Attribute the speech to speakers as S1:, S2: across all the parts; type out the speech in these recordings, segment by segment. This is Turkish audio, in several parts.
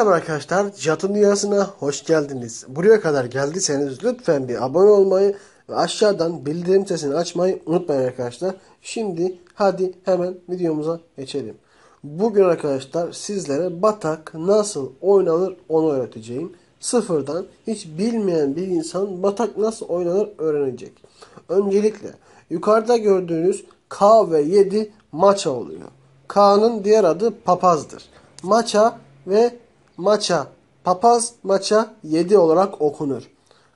S1: Merhaba arkadaşlar, Jat'ın dünyasına hoş geldiniz. Buraya kadar geldiyseniz lütfen bir abone olmayı ve aşağıdan bildirim sesini açmayı unutmayın arkadaşlar. Şimdi hadi hemen videomuza geçelim. Bugün arkadaşlar sizlere batak nasıl oynanır onu öğreteceğim. Sıfırdan hiç bilmeyen bir insan batak nasıl oynanır öğrenecek. Öncelikle yukarıda gördüğünüz K ve 7 maça oluyor. K'nın diğer adı papazdır. Maça ve maça, papaz maça 7 olarak okunur.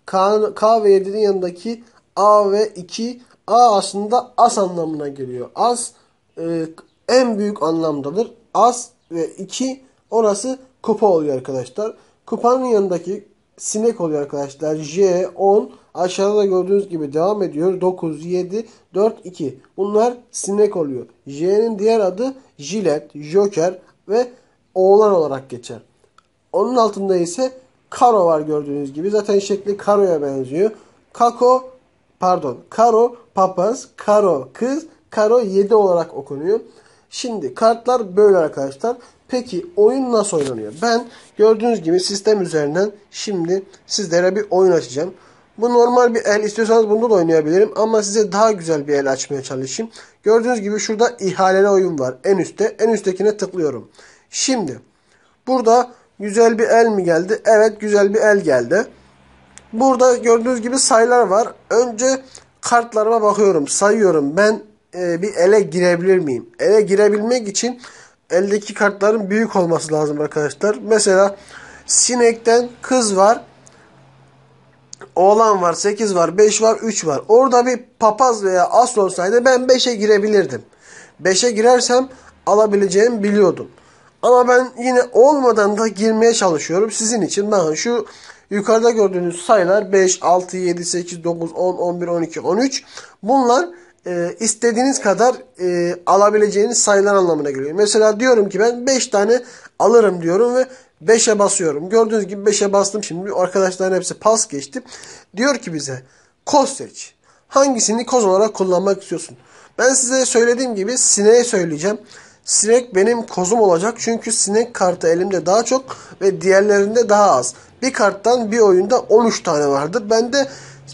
S1: K, K ve 7'nin yanındaki A ve 2 A aslında as anlamına geliyor. As e, en büyük anlamdadır. As ve 2 orası kupa oluyor arkadaşlar. Kupanın yanındaki sinek oluyor arkadaşlar. J 10 aşağıda da gördüğünüz gibi devam ediyor. 9 7 4 2. Bunlar sinek oluyor. J'nin diğer adı jilet, joker ve oğlan olarak geçer. Onun altında ise Karo var gördüğünüz gibi. Zaten şekli Karo'ya benziyor. Kako pardon Karo papaz, Karo kız, Karo 7 olarak okunuyor. Şimdi kartlar böyle arkadaşlar. Peki oyun nasıl oynanıyor? Ben gördüğünüz gibi sistem üzerinden şimdi sizlere bir oyun açacağım. Bu normal bir el istiyorsanız bunda da oynayabilirim ama size daha güzel bir el açmaya çalışayım. Gördüğünüz gibi şurada ihaleli oyun var en üstte. En üsttekine tıklıyorum. Şimdi burada Güzel bir el mi geldi? Evet güzel bir el geldi. Burada gördüğünüz gibi sayılar var. Önce kartlarıma bakıyorum. Sayıyorum ben e, bir ele girebilir miyim? Ele girebilmek için eldeki kartların büyük olması lazım arkadaşlar. Mesela sinekten kız var. Oğlan var, 8 var, 5 var, 3 var. Orada bir papaz veya asıl olsaydı ben 5'e girebilirdim. 5'e girersem alabileceğimi biliyordum. Ama ben yine olmadan da girmeye çalışıyorum. Sizin için bakın şu yukarıda gördüğünüz sayılar 5, 6, 7, 8, 9, 10, 11, 12, 13. Bunlar e, istediğiniz kadar e, alabileceğiniz sayılar anlamına geliyor. Mesela diyorum ki ben 5 tane alırım diyorum ve 5'e basıyorum. Gördüğünüz gibi 5'e bastım şimdi. Arkadaşların hepsi pas geçti. Diyor ki bize kos seç. Hangisini koz olarak kullanmak istiyorsun? Ben size söylediğim gibi sineye söyleyeceğim. Sinek benim kozum olacak çünkü sinek kartı elimde daha çok ve diğerlerinde daha az. Bir karttan bir oyunda 13 tane vardır. Bende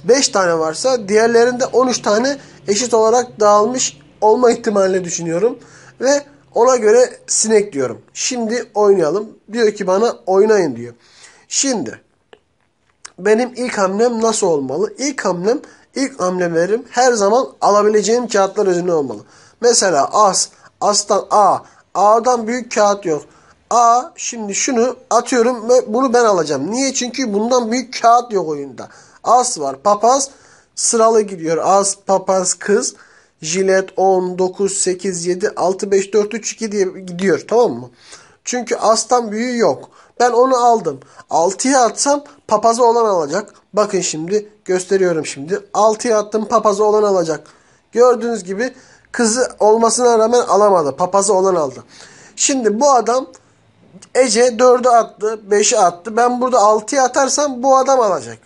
S1: 5 tane varsa diğerlerinde 13 tane eşit olarak dağılmış olma ihtimalini düşünüyorum. Ve ona göre sinek diyorum. Şimdi oynayalım. Diyor ki bana oynayın diyor. Şimdi benim ilk hamlem nasıl olmalı? İlk hamlem ilk hamlelerim her zaman alabileceğim kağıtlar üzerine olmalı. Mesela as, Aslan A. A'dan büyük kağıt yok. A şimdi şunu atıyorum ve bunu ben alacağım. Niye? Çünkü bundan büyük kağıt yok oyunda. As var. Papaz sıralı gidiyor. As, papaz, kız. Jilet 10, 9, 8, 7, 6, 5, 4, 3, 2 diye gidiyor. Tamam mı? Çünkü astan büyüğü yok. Ben onu aldım. 6'ya atsam papaza olan alacak. Bakın şimdi gösteriyorum şimdi. 6'ya attım papaza olan alacak. Gördüğünüz gibi Kızı olmasına rağmen alamadı. Papazı olan aldı. Şimdi bu adam Ece 4'ü attı, 5'i attı. Ben burada 6'ya atarsam bu adam alacak.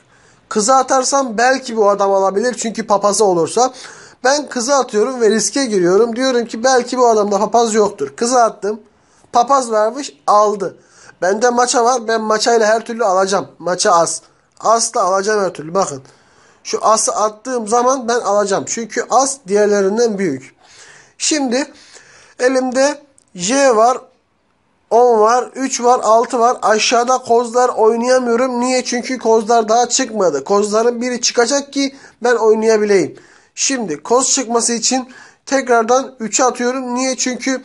S1: Kızı atarsam belki bu adam alabilir çünkü papazı olursa. Ben kızı atıyorum ve riske giriyorum. Diyorum ki belki bu adamda papaz yoktur. Kızı attım. Papaz vermiş aldı. Bende maça var. Ben maçayla her türlü alacağım. Maça az. As da alacağım her türlü. Bakın. Şu ası attığım zaman ben alacağım. Çünkü as diğerlerinden büyük. Şimdi elimde J var, 10 var, 3 var, 6 var. Aşağıda kozlar oynayamıyorum. Niye? Çünkü kozlar daha çıkmadı. Kozların biri çıkacak ki ben oynayabileyim. Şimdi koz çıkması için tekrardan 3'e atıyorum. Niye? Çünkü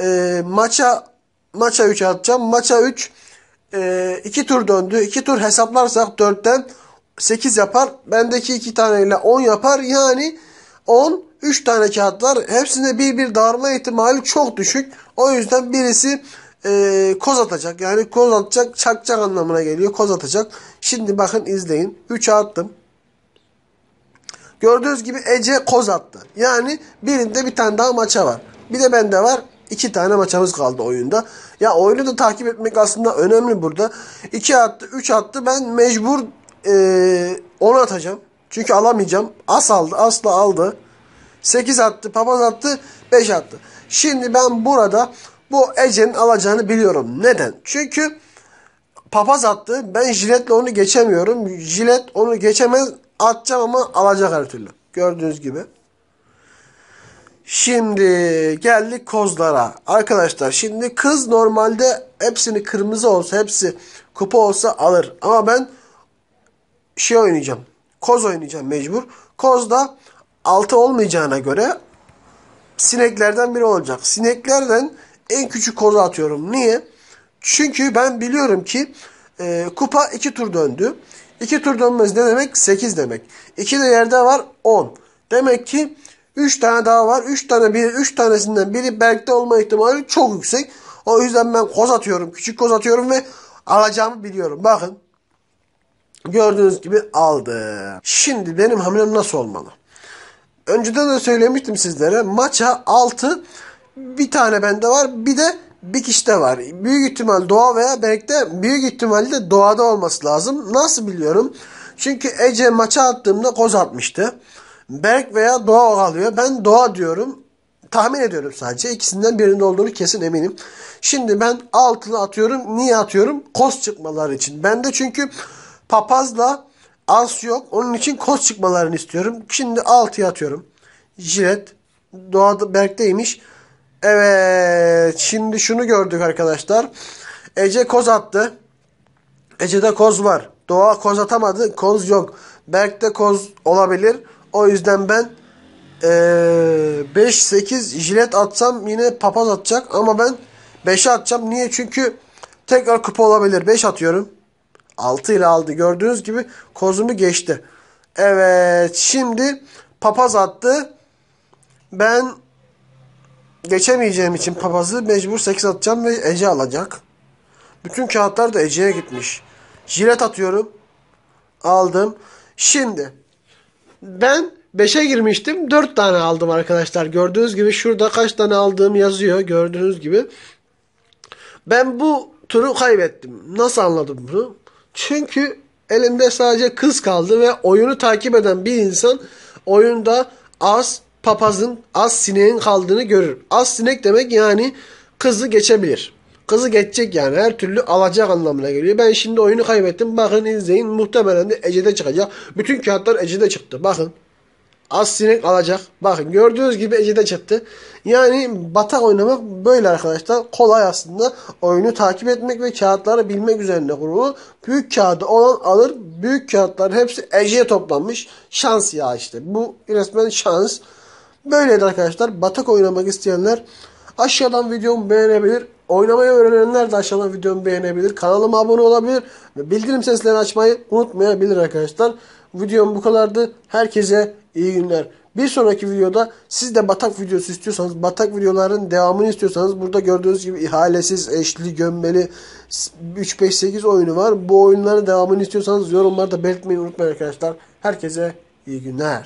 S1: e, maça maça 3 atacağım. Maça 3 e, 2 tur döndü. 2 tur hesaplarsak 4'ten 8 yapar. Bendeki 2 taneyle 10 yapar. Yani 10, 3 tane kağıt var. Hepsinde bir bir darma ihtimali çok düşük. O yüzden birisi e, koz atacak. Yani koz atacak, çakacak anlamına geliyor. Koz atacak. Şimdi bakın izleyin. 3'e attım. Gördüğünüz gibi Ece koz attı. Yani birinde bir tane daha maça var. Bir de bende var. İki tane maçımız kaldı oyunda. Ya oyunu da takip etmek aslında önemli burada. 2 attı, 3 attı. Ben mecbur 10 e, atacağım. Çünkü alamayacağım. As aldı. Asla aldı. 8 attı. Papaz attı. 5 attı. Şimdi ben burada bu Ece'nin alacağını biliyorum. Neden? Çünkü papaz attı. Ben jiletle onu geçemiyorum. Jilet onu geçemez. Atacağım ama alacak her türlü. Gördüğünüz gibi. Şimdi geldik kozlara. Arkadaşlar şimdi kız normalde hepsini kırmızı olsa hepsi kupa olsa alır. Ama ben şey oynayacağım. Koz oynayacağım mecbur. Koz da 6 olmayacağına göre sineklerden biri olacak. Sineklerden en küçük koza atıyorum. Niye? Çünkü ben biliyorum ki e, kupa 2 tur döndü. 2 tur dönmesi ne demek? 8 demek. 2 de yerde var 10. Demek ki 3 tane daha var. 3 tane bir 3 tanesinden biri Berk'te olma ihtimali çok yüksek. O yüzden ben koz atıyorum. Küçük koz atıyorum ve alacağımı biliyorum. Bakın Gördüğünüz gibi aldı. Şimdi benim hamlem nasıl olmalı? Önceden de söylemiştim sizlere. Maça 6 bir tane bende var. Bir de bir kişi de var. Büyük ihtimal Doğa veya belki de büyük ihtimalle Doğa'da olması lazım. Nasıl biliyorum? Çünkü Ece maça attığımda koz atmıştı. Berk veya Doğa alıyor. Ben Doğa diyorum. Tahmin ediyorum sadece. ikisinden birinin olduğunu kesin eminim. Şimdi ben altını atıyorum. Niye atıyorum? Koz çıkmaları için. Ben de çünkü Papazla as yok. Onun için koz çıkmalarını istiyorum. Şimdi 6'ya atıyorum. Jilet. Doğada Berk'teymiş. Evet. Şimdi şunu gördük arkadaşlar. Ece koz attı. Ece'de koz var. Doğa koz atamadı. Koz yok. Berk'te koz olabilir. O yüzden ben 5-8 jilet atsam yine papaz atacak. Ama ben 5'e atacağım. Niye? Çünkü tekrar kupa olabilir. 5 atıyorum. 6 ile aldı. Gördüğünüz gibi kozumu geçti. Evet şimdi papaz attı. Ben geçemeyeceğim için papazı mecbur 8 atacağım ve Ece alacak. Bütün kağıtlar da Ece'ye gitmiş. Jilet atıyorum. Aldım. Şimdi ben 5'e girmiştim. 4 tane aldım arkadaşlar. Gördüğünüz gibi şurada kaç tane aldığım yazıyor. Gördüğünüz gibi. Ben bu turu kaybettim. Nasıl anladım bunu? Çünkü elimde sadece kız kaldı ve oyunu takip eden bir insan oyunda az papazın, az sineğin kaldığını görür. Az sinek demek yani kızı geçebilir. Kızı geçecek yani her türlü alacak anlamına geliyor. Ben şimdi oyunu kaybettim. Bakın izleyin muhtemelen de Ece'de çıkacak. Bütün kağıtlar Ece'de çıktı. Bakın. Az sinek alacak. Bakın gördüğünüz gibi Ece'de çıktı. Yani batak oynamak böyle arkadaşlar. Kolay aslında. Oyunu takip etmek ve kağıtları bilmek üzerine kurulu. Büyük kağıdı olan alır. Büyük kağıtların hepsi Ece'ye toplanmış. Şans ya işte. Bu resmen şans. Böyleydi arkadaşlar. Batak oynamak isteyenler aşağıdan videomu beğenebilir. Oynamayı öğrenenler de aşağıdan videomu beğenebilir. Kanalıma abone olabilir. Ve bildirim seslerini açmayı unutmayabilir arkadaşlar. Videom bu kadardı. Herkese iyi günler. Bir sonraki videoda siz de batak videosu istiyorsanız, batak videoların devamını istiyorsanız burada gördüğünüz gibi ihalesiz, eşli, gömmeli 3-5-8 oyunu var. Bu oyunların devamını istiyorsanız yorumlarda belirtmeyi unutmayın arkadaşlar. Herkese iyi günler.